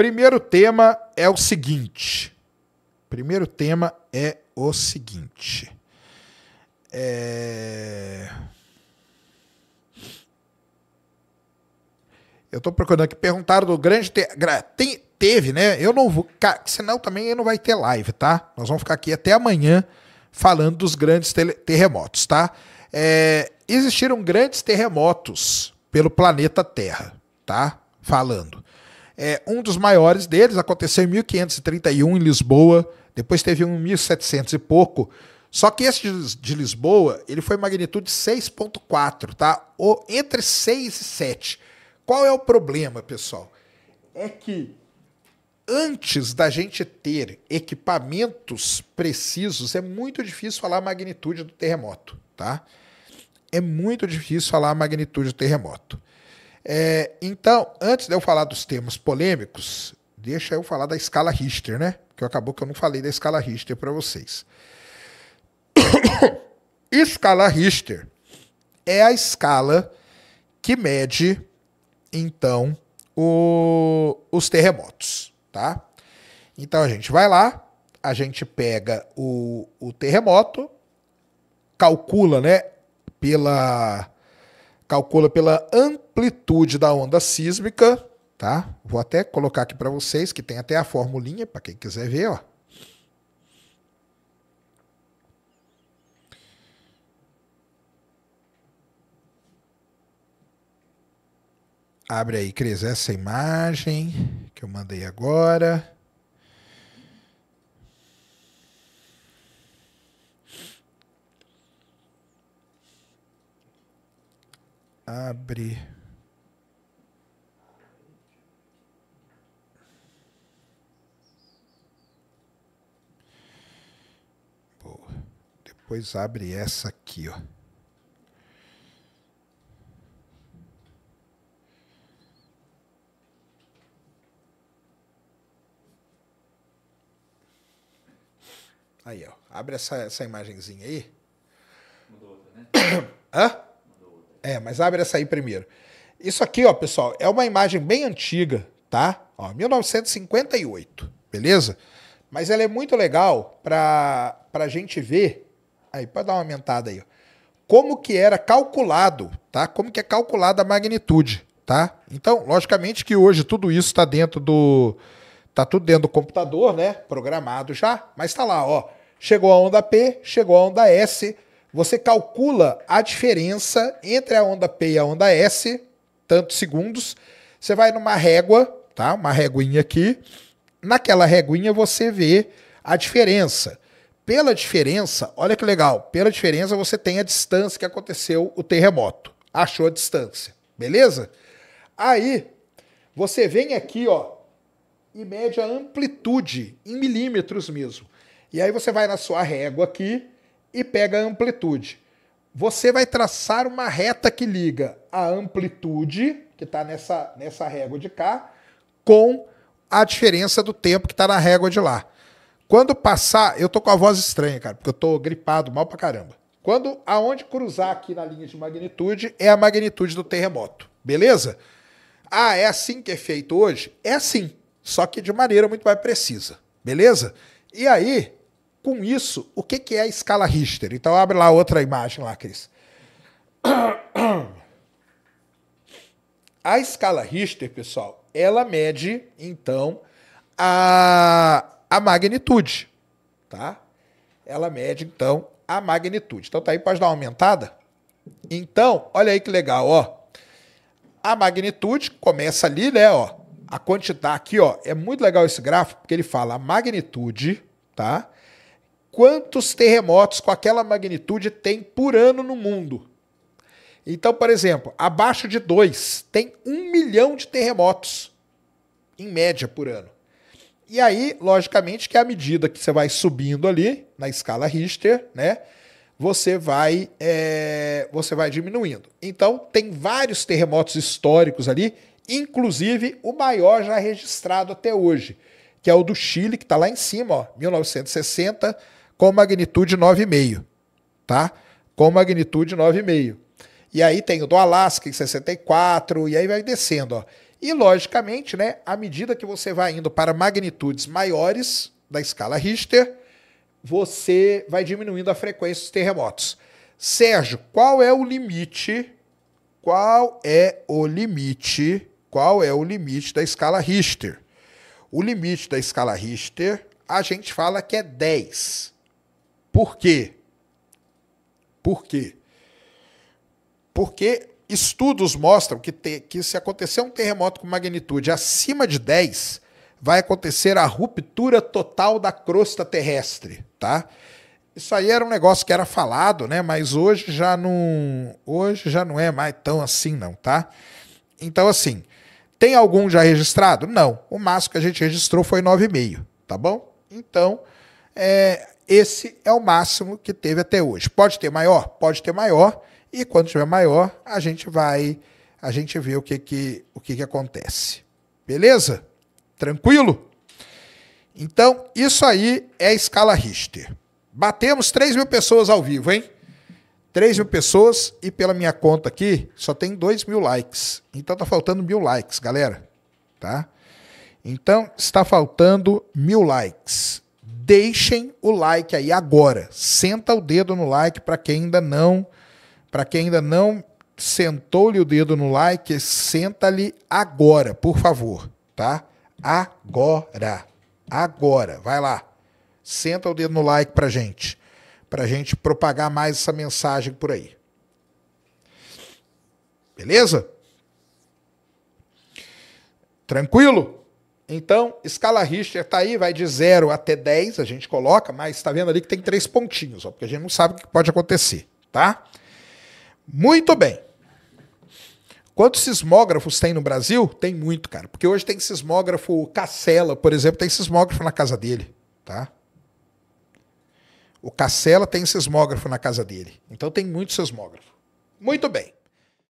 Primeiro tema é o seguinte. Primeiro tema é o seguinte. É... Eu estou procurando aqui. Perguntaram do grande. Te... Tem, teve, né? Eu não vou. Cara, senão também não vai ter live, tá? Nós vamos ficar aqui até amanhã falando dos grandes terremotos, tá? É... Existiram grandes terremotos pelo planeta Terra, tá? Falando. É, um dos maiores deles aconteceu em 1531 em Lisboa, depois teve um em 1700 e pouco. Só que esse de Lisboa, ele foi magnitude 6.4, tá? Ou entre 6 e 7. Qual é o problema, pessoal? É que antes da gente ter equipamentos precisos, é muito difícil falar a magnitude do terremoto, tá? É muito difícil falar a magnitude do terremoto. É, então, antes de eu falar dos temas polêmicos, deixa eu falar da escala Richter, né? Que acabou que eu não falei da escala Richter para vocês. escala Richter é a escala que mede, então, o, os terremotos, tá? Então a gente vai lá, a gente pega o, o terremoto, calcula, né, pela calcula pela amplitude da onda sísmica, tá? Vou até colocar aqui para vocês que tem até a formulinha para quem quiser ver, ó. Abre aí, Cris, essa imagem que eu mandei agora. abre. Boa. Depois abre essa aqui, ó. Aí, ó. Abre essa, essa imagenzinha aí. Mudou outra, né? Hã? É, mas abre essa aí primeiro. Isso aqui, ó, pessoal, é uma imagem bem antiga, tá? Ó, 1958, beleza? Mas ela é muito legal para a gente ver. Aí, pode dar uma aumentada aí. Ó. Como que era calculado, tá? Como que é calculada a magnitude, tá? Então, logicamente que hoje tudo isso está dentro do... Tá tudo dentro do computador, né? Programado já. Mas tá lá, ó. Chegou a onda P, chegou a onda S você calcula a diferença entre a onda P e a onda S, tantos segundos. Você vai numa régua, tá? Uma réguinha aqui. Naquela réguinha você vê a diferença. Pela diferença, olha que legal, pela diferença você tem a distância que aconteceu o terremoto. Achou a distância, beleza? Aí você vem aqui, ó, e mede a amplitude em milímetros mesmo. E aí você vai na sua régua aqui, e pega a amplitude. Você vai traçar uma reta que liga a amplitude, que está nessa, nessa régua de cá, com a diferença do tempo que está na régua de lá. Quando passar, eu tô com a voz estranha, cara, porque eu tô gripado mal pra caramba. Quando aonde cruzar aqui na linha de magnitude é a magnitude do terremoto, beleza? Ah, é assim que é feito hoje? É assim, só que de maneira muito mais precisa, beleza? E aí, com isso, o que, é a escala Richter? Então abre lá outra imagem lá, Cris. A escala Richter, pessoal, ela mede, então, a, a magnitude, tá? Ela mede, então, a magnitude. Então tá aí, pode dar uma aumentada? Então, olha aí que legal, ó. A magnitude começa ali, né, ó. A quantidade aqui, ó, é muito legal esse gráfico, porque ele fala a magnitude, tá? quantos terremotos com aquela magnitude tem por ano no mundo. Então, por exemplo, abaixo de 2 tem um milhão de terremotos, em média, por ano. E aí, logicamente, que à medida que você vai subindo ali na escala Richter, né? Você vai, é, você vai diminuindo. Então, tem vários terremotos históricos ali, inclusive o maior já registrado até hoje, que é o do Chile, que está lá em cima, ó, 1960 com magnitude 9,5, tá? Com magnitude 9,5. E aí tem o do Alasca em 64, e aí vai descendo, ó. E logicamente, né, à medida que você vai indo para magnitudes maiores da escala Richter, você vai diminuindo a frequência dos terremotos. Sérgio, qual é o limite? Qual é o limite? Qual é o limite da escala Richter? O limite da escala Richter, a gente fala que é 10. Por quê? Por quê? Porque estudos mostram que, te, que se acontecer um terremoto com magnitude acima de 10, vai acontecer a ruptura total da crosta terrestre, tá? Isso aí era um negócio que era falado, né? Mas hoje já não, hoje já não é mais tão assim, não, tá? Então, assim, tem algum já registrado? Não. O máximo que a gente registrou foi 9,5, tá bom? Então, é, esse é o máximo que teve até hoje. Pode ter maior? Pode ter maior. E quando tiver maior, a gente vai, a gente vê o que que, o que, que acontece. Beleza? Tranquilo? Então, isso aí é a escala Richter. Batemos 3 mil pessoas ao vivo, hein? 3 mil pessoas e pela minha conta aqui só tem 2 mil likes. Então tá faltando mil likes, galera. Tá? Então está faltando mil likes deixem o like aí agora. Senta o dedo no like para quem ainda não, para quem ainda não sentou-lhe o dedo no like, senta-lhe agora, por favor, tá? Agora. Agora, vai lá. Senta o dedo no like pra gente, pra gente propagar mais essa mensagem por aí. Beleza? Tranquilo? Então, escala Richter está aí, vai de 0 até 10, a gente coloca, mas está vendo ali que tem três pontinhos, ó, porque a gente não sabe o que pode acontecer, tá? Muito bem. Quantos sismógrafos tem no Brasil? Tem muito, cara. Porque hoje tem sismógrafo Cacela, por exemplo, tem sismógrafo na casa dele, tá? O Cacela tem sismógrafo na casa dele. Então tem muito sismógrafo. Muito bem.